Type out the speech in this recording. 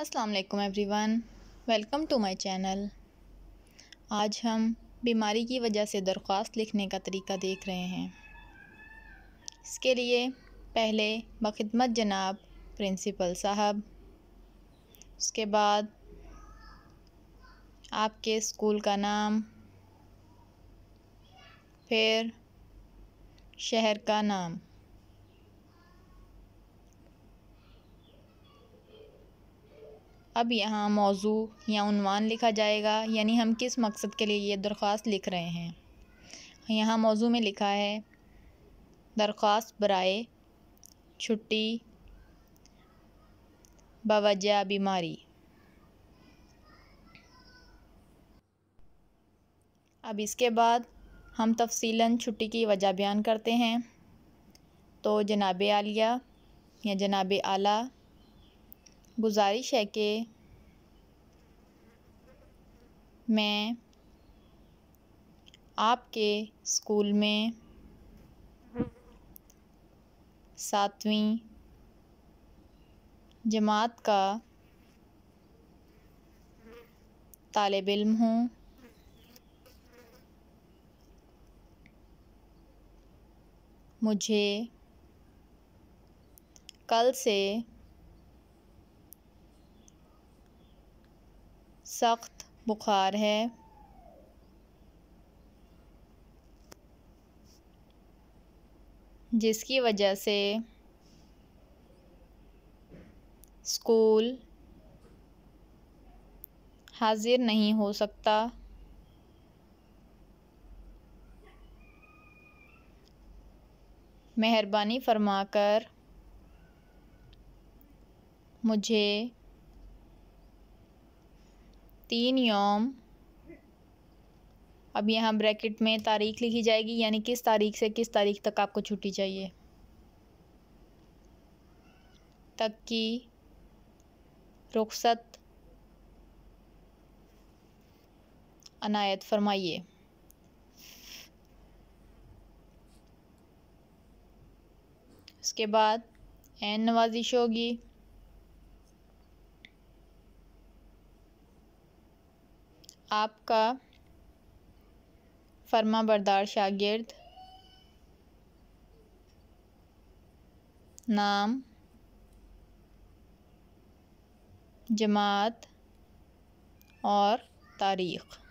अस्सलाम वालेकुम everyone welcome to my channel आज हम बीमारी की वजह से दरख्वास्त लिखने का तरीका देख रहे हैं इसके लिए पहले बखिदमत जनाब प्रिंसिपल साहब उसके बाद आपके स्कूल का नाम फिर शहर का नाम अब यहाँ मौजू या लिखा जाएगा यानी हम किस मकसद के लिए ये दरख्वास्त लिख रहे हैं यहाँ मौजू में लिखा है दरख्वास्त बरए छुट्टी बवजह बीमारी अब इसके बाद हम तफसीला छुट्टी की वजह बयान करते हैं तो जनाब आलिया या जनाब आला गुजारिश है कि मैं आपके स्कूल में सातवीं जमात का तालब इम हूँ मुझे कल से सख्त बुखार है जिसकी वजह से स्कूल हाजिर नहीं हो सकता मेहरबानी फरमाकर मुझे तीन योम अब यहाँ ब्रैकेट में तारीख लिखी जाएगी यानी किस तारीख से किस तारीख तक आपको छुट्टी चाहिए तक की रुखसत अनायत फरमाइए उसके बाद एन नवाजिश होगी आपका फर्मा बरदार शागिर्द नाम जमात और तारीख़